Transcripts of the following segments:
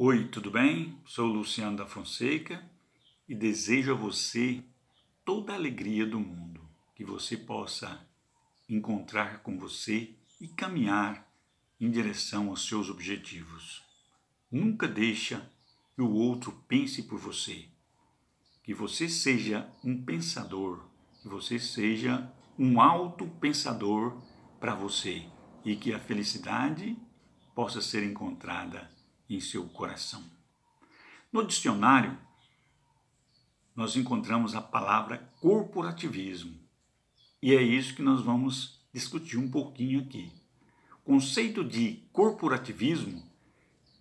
Oi, tudo bem? Sou Luciano da Fonseca e desejo a você toda a alegria do mundo, que você possa encontrar com você e caminhar em direção aos seus objetivos. Nunca deixa que o outro pense por você. Que você seja um pensador, que você seja um alto pensador para você e que a felicidade possa ser encontrada em seu coração. No dicionário, nós encontramos a palavra corporativismo. E é isso que nós vamos discutir um pouquinho aqui. O conceito de corporativismo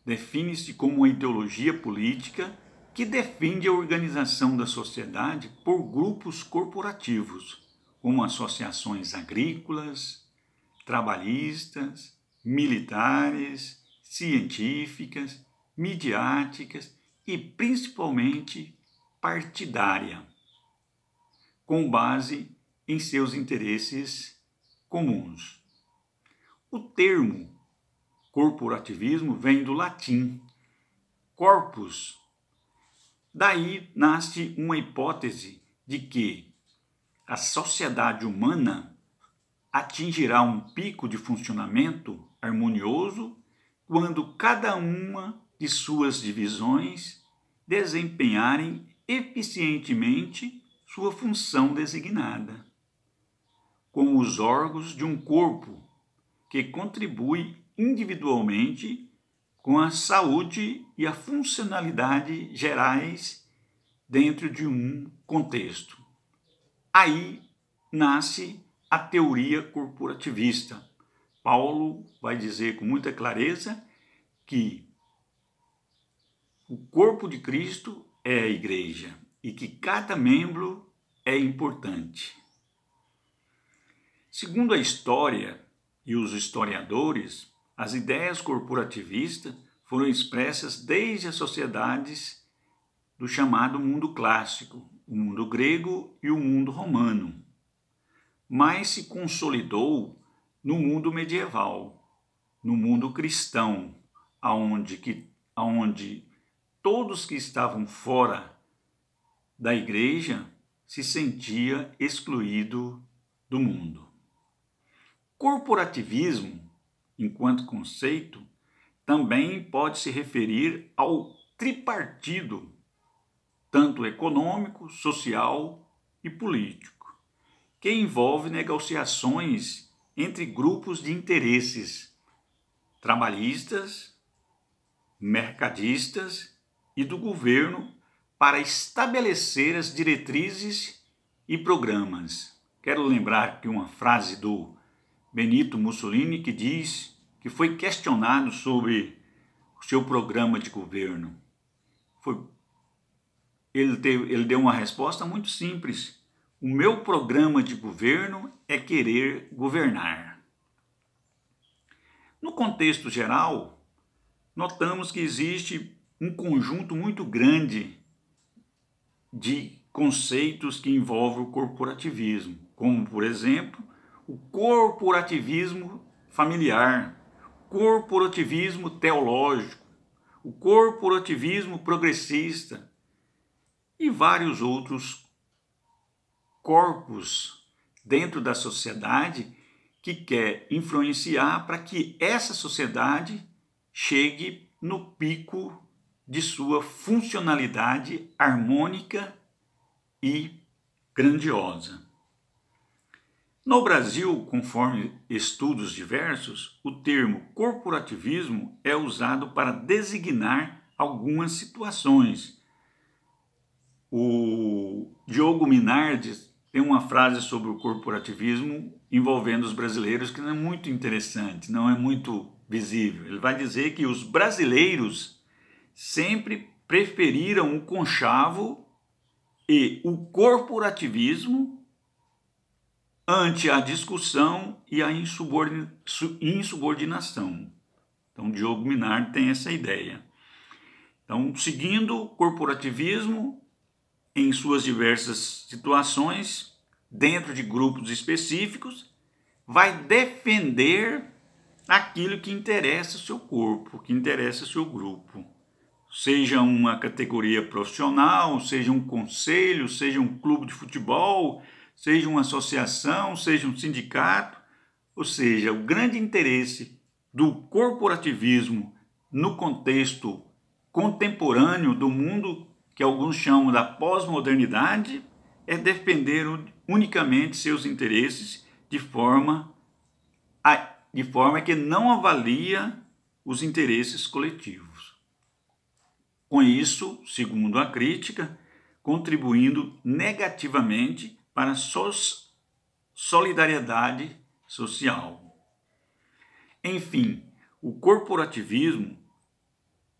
define-se como uma ideologia política que defende a organização da sociedade por grupos corporativos, como associações agrícolas, trabalhistas, militares, científicas, midiáticas e principalmente partidária, com base em seus interesses comuns. O termo corporativismo vem do latim corpus. Daí nasce uma hipótese de que a sociedade humana atingirá um pico de funcionamento harmonioso quando cada uma de suas divisões desempenharem eficientemente sua função designada, como os órgãos de um corpo que contribui individualmente com a saúde e a funcionalidade gerais dentro de um contexto. Aí nasce a teoria corporativista, Paulo vai dizer com muita clareza que o corpo de Cristo é a igreja e que cada membro é importante. Segundo a história e os historiadores, as ideias corporativistas foram expressas desde as sociedades do chamado mundo clássico, o mundo grego e o mundo romano, mas se consolidou no mundo medieval, no mundo cristão, aonde que aonde todos que estavam fora da igreja se sentia excluído do mundo. Corporativismo, enquanto conceito, também pode se referir ao tripartido, tanto econômico, social e político, que envolve negociações entre grupos de interesses trabalhistas, mercadistas e do governo para estabelecer as diretrizes e programas. Quero lembrar que uma frase do Benito Mussolini que diz que foi questionado sobre o seu programa de governo. Foi, ele, teve, ele deu uma resposta muito simples. O meu programa de governo é querer governar. No contexto geral, notamos que existe um conjunto muito grande de conceitos que envolvem o corporativismo, como, por exemplo, o corporativismo familiar, corporativismo teológico, o corporativismo progressista e vários outros corpos dentro da sociedade que quer influenciar para que essa sociedade chegue no pico de sua funcionalidade harmônica e grandiosa. No Brasil, conforme estudos diversos, o termo corporativismo é usado para designar algumas situações. O Diogo Minardi tem uma frase sobre o corporativismo envolvendo os brasileiros que não é muito interessante, não é muito visível. Ele vai dizer que os brasileiros sempre preferiram o conchavo e o corporativismo ante a discussão e a insubordinação. Então, Diogo Minardi tem essa ideia. Então, seguindo o corporativismo, em suas diversas situações, dentro de grupos específicos, vai defender aquilo que interessa o seu corpo, que interessa o seu grupo. Seja uma categoria profissional, seja um conselho, seja um clube de futebol, seja uma associação, seja um sindicato, ou seja, o grande interesse do corporativismo no contexto contemporâneo do mundo que alguns chamam da pós-modernidade, é defender unicamente seus interesses de forma, a, de forma que não avalia os interesses coletivos. Com isso, segundo a crítica, contribuindo negativamente para a sos, solidariedade social. Enfim, o corporativismo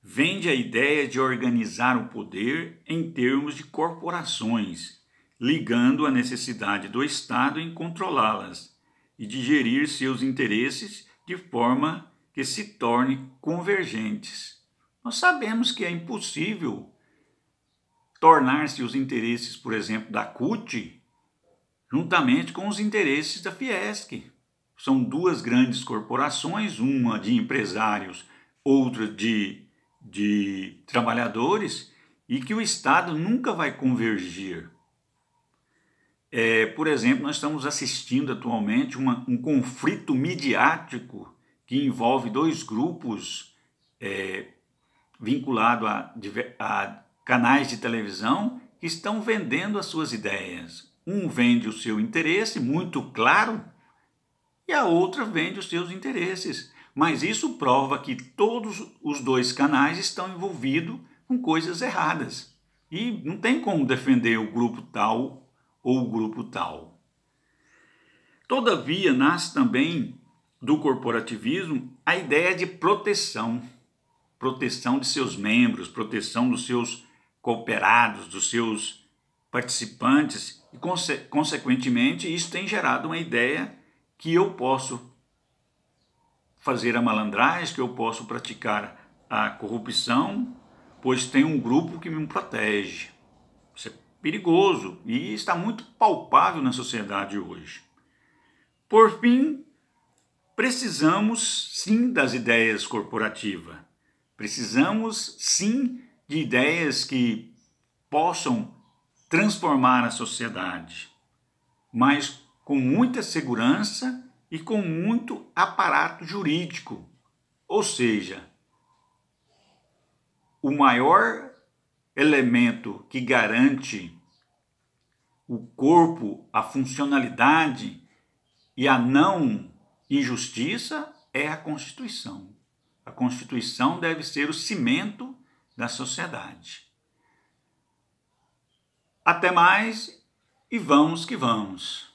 vende a ideia de organizar o poder em termos de corporações, ligando a necessidade do Estado em controlá-las e de gerir seus interesses de forma que se torne convergentes. Nós sabemos que é impossível tornar-se os interesses, por exemplo, da CUT, juntamente com os interesses da Fiesc. São duas grandes corporações, uma de empresários, outra de de trabalhadores e que o Estado nunca vai convergir. É, por exemplo, nós estamos assistindo atualmente uma, um conflito midiático que envolve dois grupos é, vinculados a, a canais de televisão que estão vendendo as suas ideias. Um vende o seu interesse, muito claro, e a outra vende os seus interesses. Mas isso prova que todos os dois canais estão envolvidos com coisas erradas. E não tem como defender o grupo tal ou o grupo tal. Todavia, nasce também do corporativismo a ideia de proteção proteção de seus membros, proteção dos seus cooperados, dos seus participantes, e, consequentemente, isso tem gerado uma ideia que eu posso fazer a malandragem, que eu posso praticar a corrupção, pois tem um grupo que me protege. Isso é perigoso e está muito palpável na sociedade hoje. Por fim, precisamos sim das ideias corporativas. Precisamos sim de ideias que possam transformar a sociedade, mas com muita segurança e com muito aparato jurídico, ou seja, o maior elemento que garante o corpo, a funcionalidade e a não injustiça é a Constituição. A Constituição deve ser o cimento da sociedade. Até mais e vamos que vamos.